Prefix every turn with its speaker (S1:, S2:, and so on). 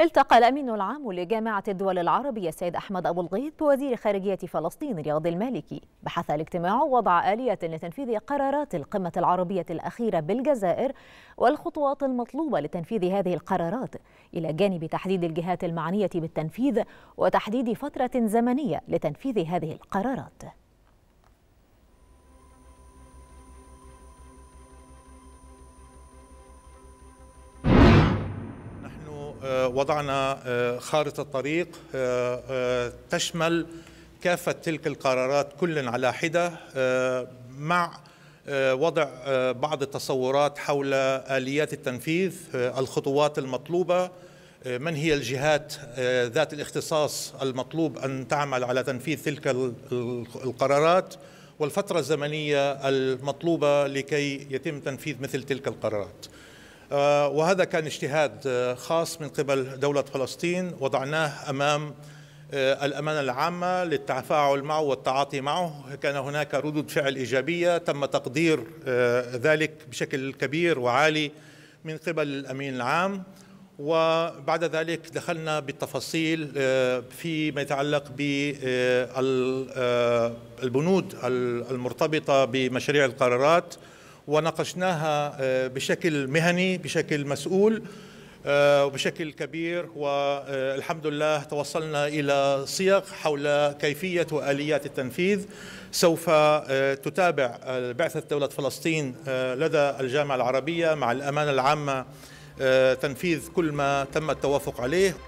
S1: التقى الأمين العام لجامعة الدول العربية السيد أحمد أبو الغيط بوزير خارجية فلسطين رياض المالكي بحث الاجتماع وضع آلية لتنفيذ قرارات القمة العربية الأخيرة بالجزائر والخطوات المطلوبة لتنفيذ هذه القرارات إلى جانب تحديد الجهات المعنية بالتنفيذ وتحديد فترة زمنية لتنفيذ هذه القرارات
S2: آه، وضعنا آه، خارطة طريق آه، تشمل كافة تلك القرارات كل على حدة مع وضع بعض التصورات حول آليات التنفيذ الخطوات المطلوبة من هي الجهات ذات الاختصاص المطلوب أن تعمل على تنفيذ تلك القرارات والفترة الزمنية المطلوبة لكي يتم تنفيذ مثل تلك القرارات آه، وهذا كان اجتهاد آه، خاص من قبل دولة فلسطين وضعناه أمام آه، الأمانة العامة للتفاعل معه والتعاطي معه كان هناك ردود فعل إيجابية تم تقدير ذلك بشكل كبير وعالي من قبل الأمين العام وبعد ذلك دخلنا بالتفاصيل فيما يتعلق بالبنود المرتبطة بمشاريع القرارات وناقشناها آه، بشكل مهني بشكل مسؤول آه، وبشكل كبير والحمد لله توصلنا الى صيغ حول كيفيه واليات التنفيذ سوف آه، تتابع بعثه دوله فلسطين لدى الجامعه العربيه مع الامانه العامه تنفيذ كل ما تم التوافق عليه